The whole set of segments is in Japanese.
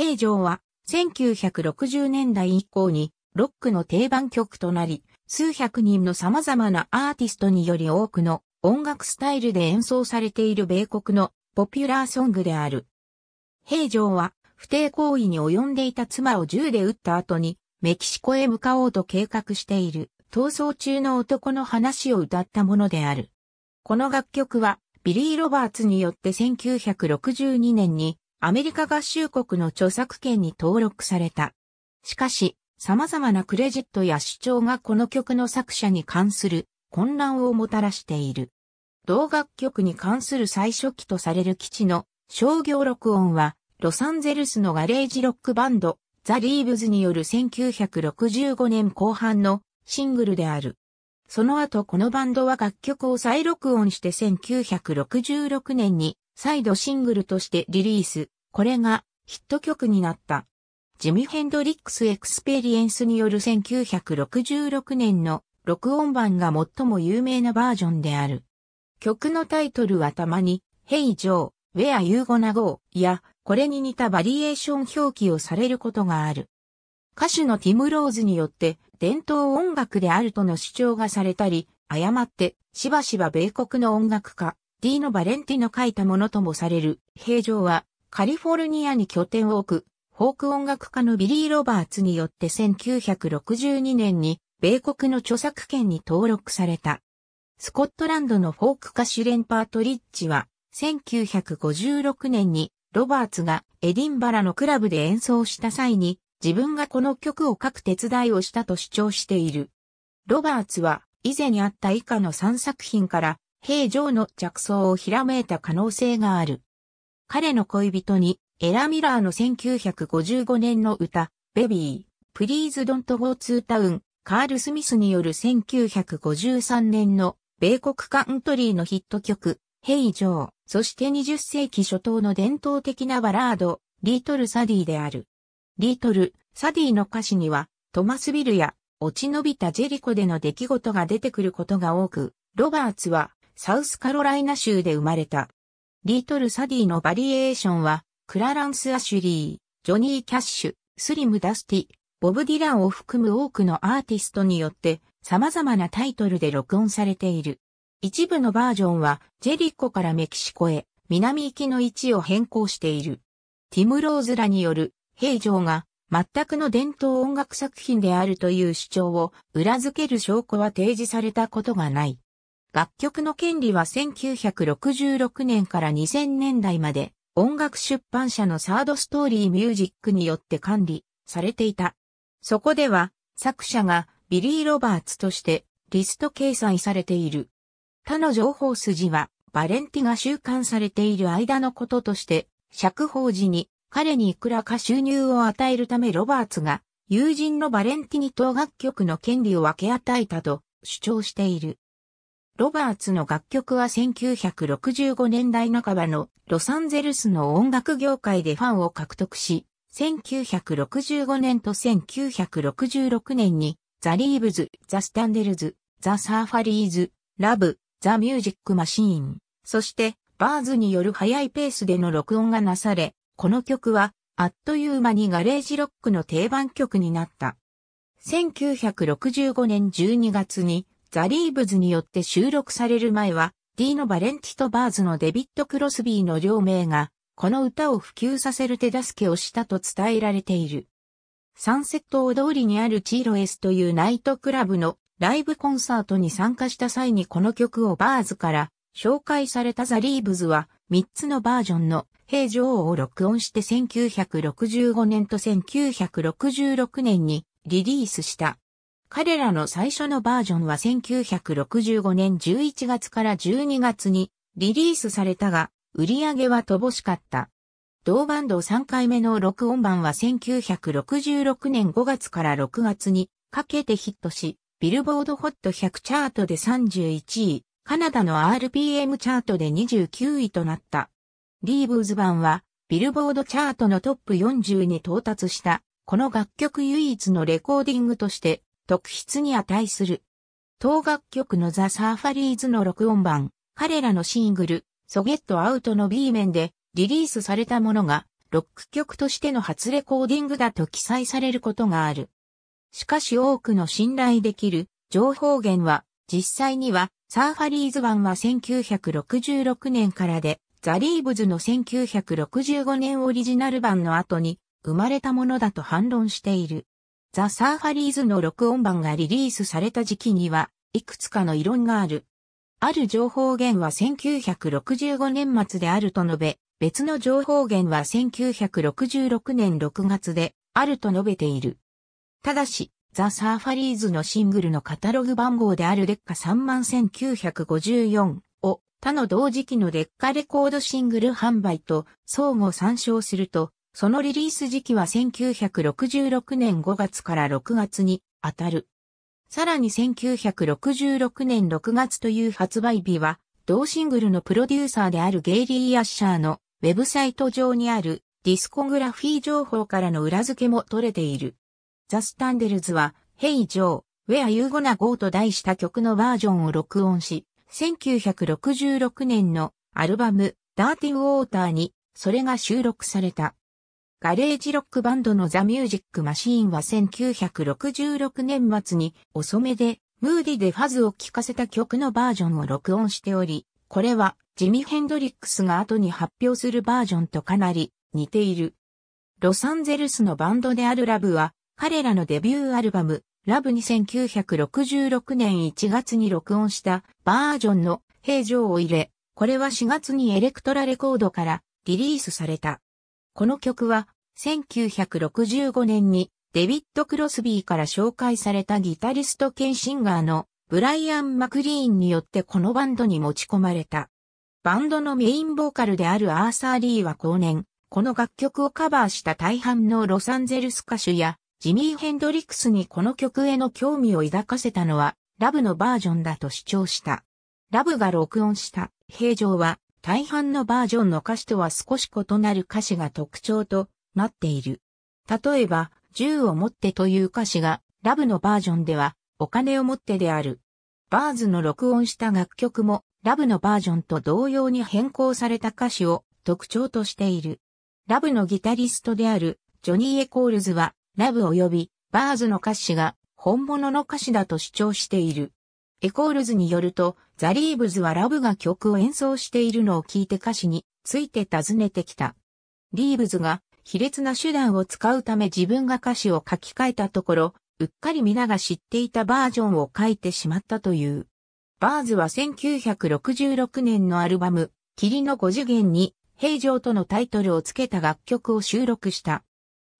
平城は1960年代以降にロックの定番曲となり、数百人の様々なアーティストにより多くの音楽スタイルで演奏されている米国のポピュラーソングである。平城は不貞行為に及んでいた妻を銃で撃った後にメキシコへ向かおうと計画している逃走中の男の話を歌ったものである。この楽曲はビリー・ロバーツによって1962年にアメリカ合衆国の著作権に登録された。しかし、様々なクレジットや主張がこの曲の作者に関する混乱をもたらしている。同楽曲に関する最初期とされる基地の商業録音は、ロサンゼルスのガレージロックバンド、ザ・リーブズによる1965年後半のシングルである。その後このバンドは楽曲を再録音して1966年に再度シングルとしてリリース、これがヒット曲になった。ジミ・ヘンドリックス・エクスペリエンスによる1966年の録音版が最も有名なバージョンである。曲のタイトルはたまに、Hey Joe, Where You Gonna Go? や、これに似たバリエーション表記をされることがある。歌手のティム・ローズによって、伝統音楽であるとの主張がされたり、誤って、しばしば米国の音楽家、ディーノ・バレンティの書いたものともされる、平常は、カリフォルニアに拠点を置く、フォーク音楽家のビリー・ロバーツによって1962年に、米国の著作権に登録された。スコットランドのフォーク歌手レン・パートリッチは、1956年に、ロバーツがエディンバラのクラブで演奏した際に、自分がこの曲を書く手伝いをしたと主張している。ロバーツは、以前にあった以下の3作品から、平ーの着想をひらめいた可能性がある。彼の恋人に、エラ・ミラーの1955年の歌、ベビー、プリーズ・ドント・ゴー・ツー・タウン、カール・スミスによる1953年の米国カントリーのヒット曲、ヘイ・ジョー、そして20世紀初頭の伝統的なバラード、リートル・サディである。リートル・サディの歌詞には、トマス・ビルや、落ち延びたジェリコでの出来事が出てくることが多く、ロバーツは、サウスカロライナ州で生まれた。リートル・サディのバリエーションは、クラランス・アシュリー、ジョニー・キャッシュ、スリム・ダスティ、ボブ・ディランを含む多くのアーティストによって様々なタイトルで録音されている。一部のバージョンはジェリコからメキシコへ南行きの位置を変更している。ティム・ローズらによる平城が全くの伝統音楽作品であるという主張を裏付ける証拠は提示されたことがない。楽曲の権利は1966年から2000年代まで音楽出版社のサードストーリーミュージックによって管理されていた。そこでは作者がビリー・ロバーツとしてリスト掲載されている。他の情報筋はバレンティが収監されている間のこととして釈放時に彼にいくらか収入を与えるためロバーツが友人のバレンティに当楽曲の権利を分け与えたと主張している。ロバーツの楽曲は1965年代半ばのロサンゼルスの音楽業界でファンを獲得し、1965年と1966年にザ・リーブズ、ザ・スタンデルズ、ザ・サーファリーズ、ラブ、ザ・ミュージック・マシーン、そしてバーズによる速いペースでの録音がなされ、この曲はあっという間にガレージロックの定番曲になった。1965年12月にザ・リーブズによって収録される前は、ディーノ・バレンティとバーズのデビッド・クロスビーの両名が、この歌を普及させる手助けをしたと伝えられている。サンセット大通りにあるチーロエスというナイトクラブのライブコンサートに参加した際にこの曲をバーズから紹介されたザ・リーブズは3つのバージョンの平常を録音して1965年と1966年にリリースした。彼らの最初のバージョンは1965年11月から12月にリリースされたが、売り上げは乏しかった。同バンド3回目の録音版は1966年5月から6月にかけてヒットし、ビルボードホット100チャートで31位、カナダの RPM チャートで29位となった。リーブーズ版は、ビルボードチャートのトップ40に到達した、この楽曲唯一のレコーディングとして、特筆に値する。当楽曲のザ・サーファリーズの録音版、彼らのシングル、ソゲットアウトの B 面でリリースされたものが、ロック曲としての初レコーディングだと記載されることがある。しかし多くの信頼できる情報源は、実際には、サーファリーズ版は1966年からで、ザ・リーブズの1965年オリジナル版の後に生まれたものだと反論している。ザ・サーファリーズの録音版がリリースされた時期には、いくつかの異論がある。ある情報源は1965年末であると述べ、別の情報源は1966年6月であると述べている。ただし、ザ・サーファリーズのシングルのカタログ番号であるデッカ31954を他の同時期のデッカレコードシングル販売と相互参照するとそのリリース時期は1966年5月から6月に当たる。さらに1966年6月という発売日は、同シングルのプロデューサーであるゲイリー・アッシャーのウェブサイト上にあるディスコグラフィー情報からの裏付けも取れている。ザ・スタンデルズは、Hey Joe, Where You Gonna Go と題した曲のバージョンを録音し、1966年のアルバム Dirty Water にそれが収録された。ガレージロックバンドのザ・ミュージック・マシーンは1966年末に遅めでムーディでファズを聴かせた曲のバージョンを録音しており、これはジミ・ヘンドリックスが後に発表するバージョンとかなり似ている。ロサンゼルスのバンドであるラブは彼らのデビューアルバムラブに1966年1月に録音したバージョンの平常を入れ、これは4月にエレクトラレコードからリリースされた。この曲は、1965年にデビッド・クロスビーから紹介されたギタリスト兼シンガーのブライアン・マクリーンによってこのバンドに持ち込まれた。バンドのメインボーカルであるアーサー・リーは後年、この楽曲をカバーした大半のロサンゼルス歌手やジミー・ヘンドリックスにこの曲への興味を抱かせたのはラブのバージョンだと主張した。ラブが録音した平常は大半のバージョンの歌詞とは少し異なる歌詞が特徴となっている。例えば、銃を持ってという歌詞が、ラブのバージョンでは、お金を持ってである。バーズの録音した楽曲も、ラブのバージョンと同様に変更された歌詞を特徴としている。ラブのギタリストである、ジョニー・エコールズは、ラブ及び、バーズの歌詞が、本物の歌詞だと主張している。エコールズによると、ザリーブズはラブが曲を演奏しているのを聞いて歌詞について尋ねてきた。リーブズが卑劣な手段を使うため自分が歌詞を書き換えたところ、うっかり皆が知っていたバージョンを書いてしまったという。バーズは1966年のアルバム、霧の5次元に平常とのタイトルを付けた楽曲を収録した。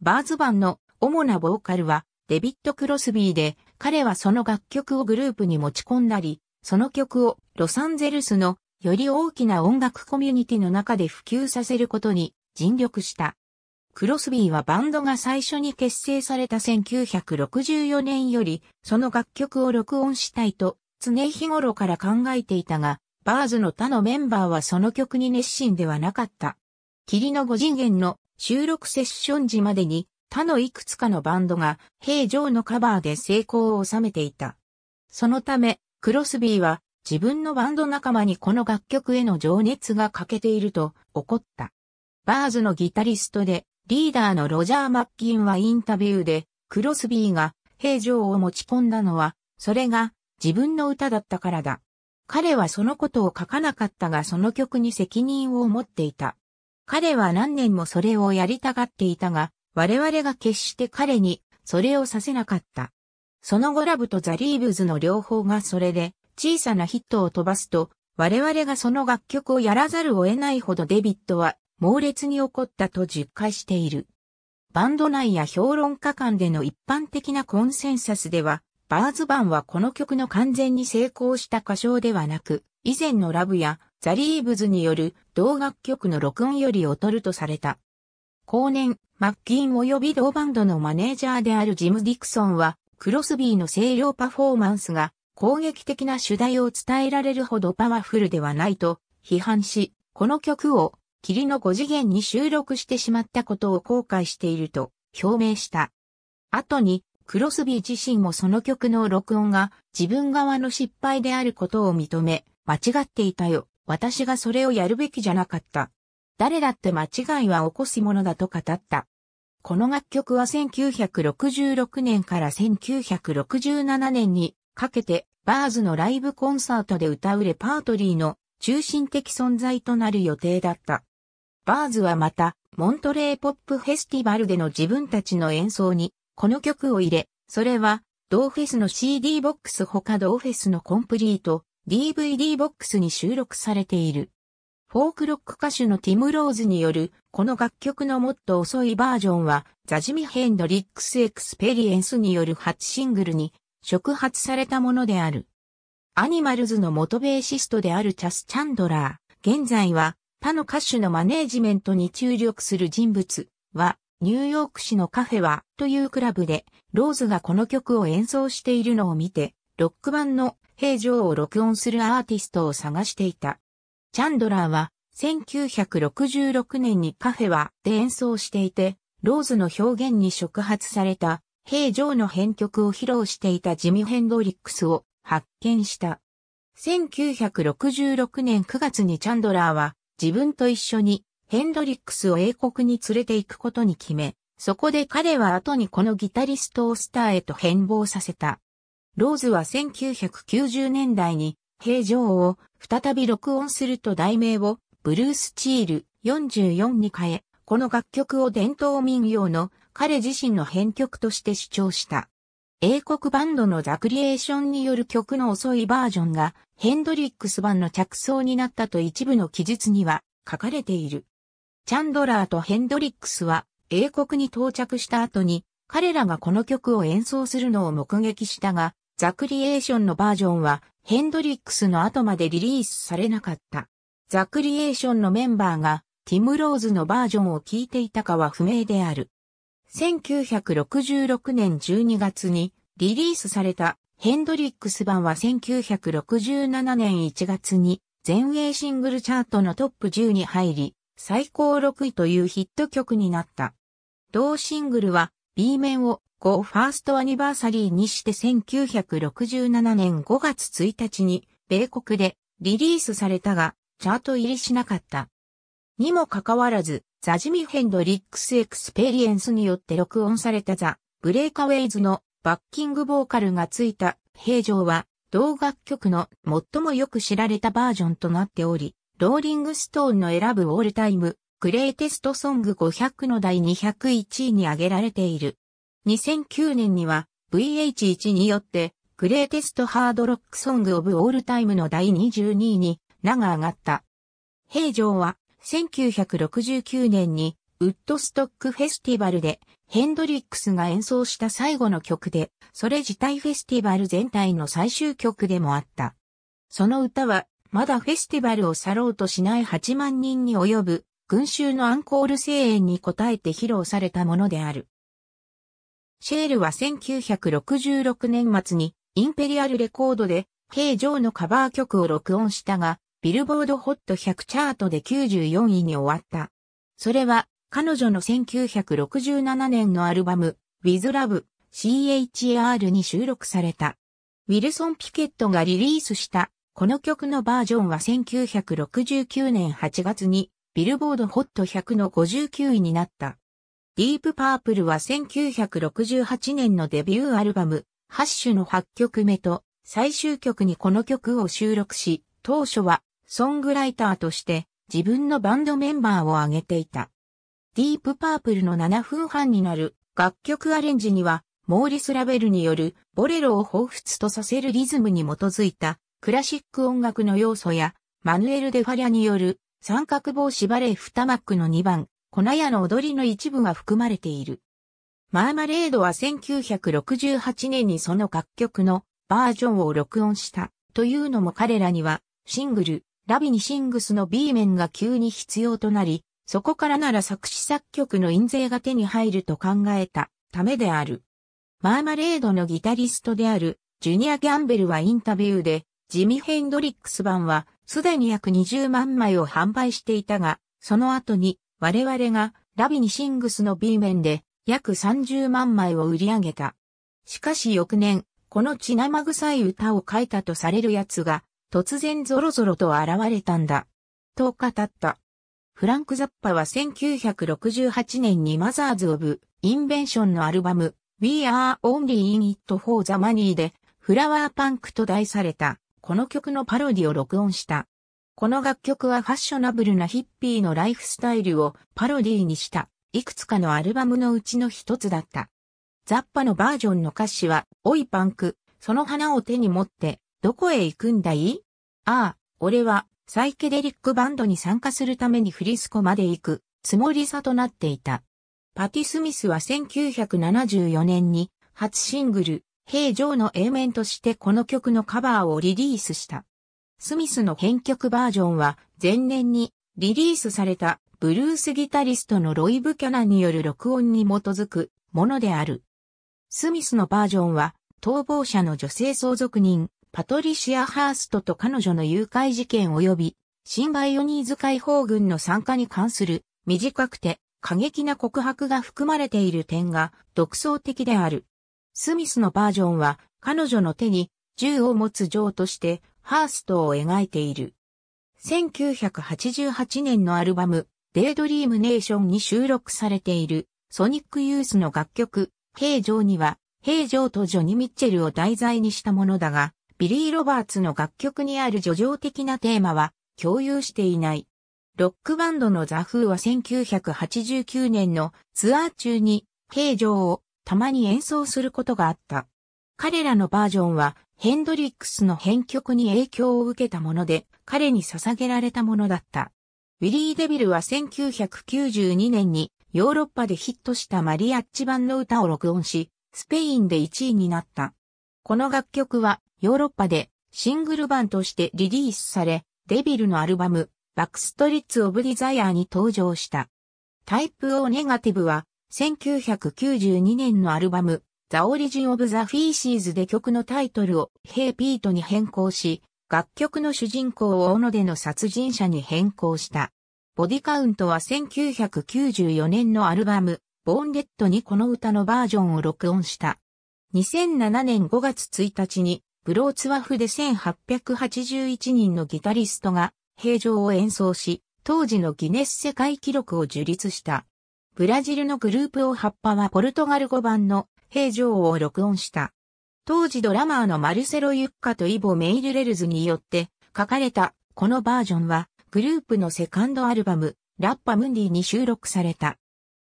バーズ版の主なボーカルはデビット・クロスビーで、彼はその楽曲をグループに持ち込んだり、その曲をロサンゼルスのより大きな音楽コミュニティの中で普及させることに尽力した。クロスビーはバンドが最初に結成された1964年より、その楽曲を録音したいと、常日頃から考えていたが、バーズの他のメンバーはその曲に熱心ではなかった。霧の5次元の収録セッション時までに、他のいくつかのバンドが、平常のカバーで成功を収めていた。そのため、クロスビーは自分のバンド仲間にこの楽曲への情熱が欠けていると怒った。バーズのギタリストでリーダーのロジャー・マッキンはインタビューでクロスビーが平常を持ち込んだのはそれが自分の歌だったからだ。彼はそのことを書かなかったがその曲に責任を持っていた。彼は何年もそれをやりたがっていたが、我々が決して彼にそれをさせなかった。その後ラブとザ・リーブズの両方がそれで小さなヒットを飛ばすと、我々がその楽曲をやらざるを得ないほどデビットは猛烈に怒ったと実感している。バンド内や評論家間での一般的なコンセンサスでは、バーズバンはこの曲の完全に成功した歌唱ではなく、以前のラブやザ・リーブズによる同楽曲の録音より劣るとされた。後年、マッキン及び同バンドのマネージャーであるジム・ディクソンは、クロスビーの声量パフォーマンスが攻撃的な主題を伝えられるほどパワフルではないと批判し、この曲を霧の5次元に収録してしまったことを後悔していると表明した。後に、クロスビー自身もその曲の録音が自分側の失敗であることを認め、間違っていたよ。私がそれをやるべきじゃなかった。誰だって間違いは起こすものだと語った。この楽曲は1966年から1967年にかけてバーズのライブコンサートで歌うレパートリーの中心的存在となる予定だった。バーズはまた、モントレーポップフェスティバルでの自分たちの演奏に、この曲を入れ、それは、同フェスの CD ボックス他同フェスのコンプリート、DVD ボックスに収録されている。フォークロック歌手のティム・ローズによるこの楽曲のもっと遅いバージョンは、ザジミ・ヘンドリックス・エクスペリエンスによる初シングルに触発されたものである。アニマルズの元ベーシストであるチャス・チャンドラー、現在は他の歌手のマネージメントに注力する人物は、ニューヨーク市のカフェはというクラブで、ローズがこの曲を演奏しているのを見て、ロック版の平常を録音するアーティストを探していた。チャンドラーは1966年にカフェは演奏していて、ローズの表現に触発された、平常の編曲を披露していたジミ・ヘンドリックスを発見した。1966年9月にチャンドラーは自分と一緒にヘンドリックスを英国に連れて行くことに決め、そこで彼は後にこのギタリストをスターへと変貌させた。ローズは1990年代に平常を再び録音すると題名をブルース・チール44に変え、この楽曲を伝統民謡の彼自身の編曲として主張した。英国バンドのザクリエーションによる曲の遅いバージョンがヘンドリックス版の着想になったと一部の記述には書かれている。チャンドラーとヘンドリックスは英国に到着した後に彼らがこの曲を演奏するのを目撃したが、ザクリエーションのバージョンはヘンドリックスの後までリリースされなかった。ザ・クリエーションのメンバーがティム・ローズのバージョンを聴いていたかは不明である。1966年12月にリリースされたヘンドリックス版は1967年1月に全英シングルチャートのトップ10に入り、最高6位というヒット曲になった。同シングルは B 面を Go First Anniversary にして1967年5月1日に米国でリリースされたが、チャート入りしなかった。にもかかわらず、ザ・ジミ・ヘンドリックス・エクスペリエンスによって録音されたザ・ブレイカウェイズのバッキングボーカルがついた平常は、同楽曲の最もよく知られたバージョンとなっており、ローリングストーンの選ぶオールタイム、グレイテストソング500の第201位に挙げられている。2009年には VH1 によって、グレイテストハードロックソングオブオールタイムの第22位に名が上がった。平城は1969年にウッドストックフェスティバルでヘンドリックスが演奏した最後の曲で、それ自体フェスティバル全体の最終曲でもあった。その歌は、まだフェスティバルを去ろうとしない8万人に及ぶ群衆のアンコール声援に応えて披露されたものである。シェールは1966年末にインペリアルレコードで平城のカバー曲を録音したが、ビルボードホット100チャートで94位に終わった。それは、彼女の1967年のアルバム、With Love CHR に収録された。ウィルソン・ピケットがリリースした、この曲のバージョンは1969年8月に、ビルボードホット100の59位になった。ディープパープルは1968年のデビューアルバム、ハッシュの8曲目と最終曲にこの曲を収録し、当初はソングライターとして自分のバンドメンバーを挙げていた。ディープパープルの7分半になる楽曲アレンジには、モーリス・ラベルによるボレロを彷彿とさせるリズムに基づいたクラシック音楽の要素や、マヌエル・デファリャによる三角帽縛れ二ーマックの2番、粉屋の踊りの一部が含まれている。マーマレードは1968年にその楽曲のバージョンを録音したというのも彼らにはシングルラビニシングスの B 面が急に必要となり、そこからなら作詞作曲の印税が手に入ると考えたためである。マーマレードのギタリストであるジュニア・ギャンベルはインタビューで、ジミ・ヘンドリックス版はすでに約20万枚を販売していたが、その後に我々がラビニシングスの B 面で約30万枚を売り上げた。しかし翌年、この血生臭い歌を書いたとされるやつが突然ぞろぞろと現れたんだ。と語った。フランク・ザッパは1968年にマザーズ・オブ・インベンションのアルバム We Are Only In It For The Money でフラワーパンクと題されたこの曲のパロディを録音した。この楽曲はファッショナブルなヒッピーのライフスタイルをパロディにしたいくつかのアルバムのうちの一つだった。ザッパのバージョンの歌詞は、おいパンク、その花を手に持って、どこへ行くんだいああ、俺は、サイケデリックバンドに参加するためにフリスコまで行く、つもりさとなっていた。パティ・スミスは1974年に、初シングル、平常の A 面としてこの曲のカバーをリリースした。スミスの編曲バージョンは、前年に、リリースされた、ブルースギタリストのロイ・ブキャナンによる録音に基づく、ものである。スミスのバージョンは、逃亡者の女性相続人、パトリシア・ハーストと彼女の誘拐事件及び、新バイオニーズ解放軍の参加に関する短くて過激な告白が含まれている点が独創的である。スミスのバージョンは彼女の手に銃を持つ女王としてハーストを描いている。1988年のアルバム、デイドリームネーションに収録されているソニックユースの楽曲、平城には、平城とジョニ・ミッチェルを題材にしたものだが、ビリー・ロバーツの楽曲にある叙情的なテーマは共有していない。ロックバンドのザ・フーは1989年のツアー中に平常をたまに演奏することがあった。彼らのバージョンはヘンドリックスの編曲に影響を受けたもので彼に捧げられたものだった。ウィリー・デビルは1992年にヨーロッパでヒットしたマリアッチ版の歌を録音し、スペインで1位になった。この楽曲はヨーロッパでシングル版としてリリースされ、デビルのアルバム、バックストリッツ・オブ・ディザイアに登場した。タイプ O ネガティブは、1992年のアルバム、ザ・オリジン・オブ・ザ・フィーシーズで曲のタイトルをヘイ・ピートに変更し、楽曲の主人公を斧での殺人者に変更した。ボディカウントは1994年のアルバム、ボーンレッドにこの歌のバージョンを録音した。2007年5月1日にブローツワフで1881人のギタリストが平常を演奏し、当時のギネス世界記録を樹立した。ブラジルのグループを葉っぱはポルトガル語版の平常を録音した。当時ドラマーのマルセロ・ユッカとイボ・メイルレルズによって書かれたこのバージョンはグループのセカンドアルバムラッパムンディに収録された。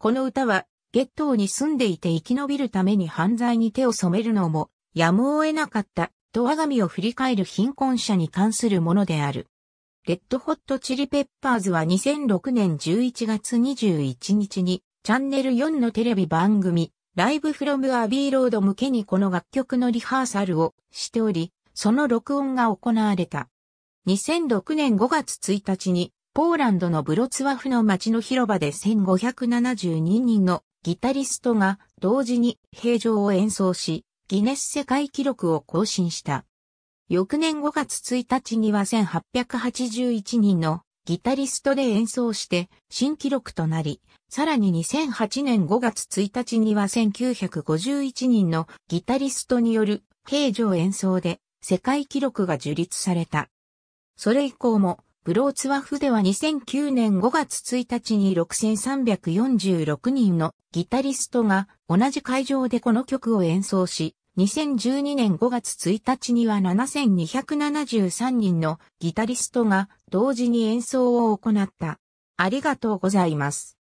この歌はゲットーに住んでいて生き延びるために犯罪に手を染めるのもやむを得なかったドア紙を振り返る貧困者に関するものである。レッドホットチリペッパーズは2006年11月21日にチャンネル4のテレビ番組ライブフロムアビーロード向けにこの楽曲のリハーサルをしており、その録音が行われた。2006年5月1日にポーランドのブロツワフの街の広場で1572人のギタリストが同時に平常を演奏し、ギネス世界記録を更新した。翌年5月1日には1881人のギタリストで演奏して新記録となり、さらに2008年5月1日には1951人のギタリストによる平常演奏で世界記録が樹立された。それ以降もブローツワフでは2009年5月1日に6346人のギタリストが同じ会場でこの曲を演奏し、2012年5月1日には7273人のギタリストが同時に演奏を行った。ありがとうございます。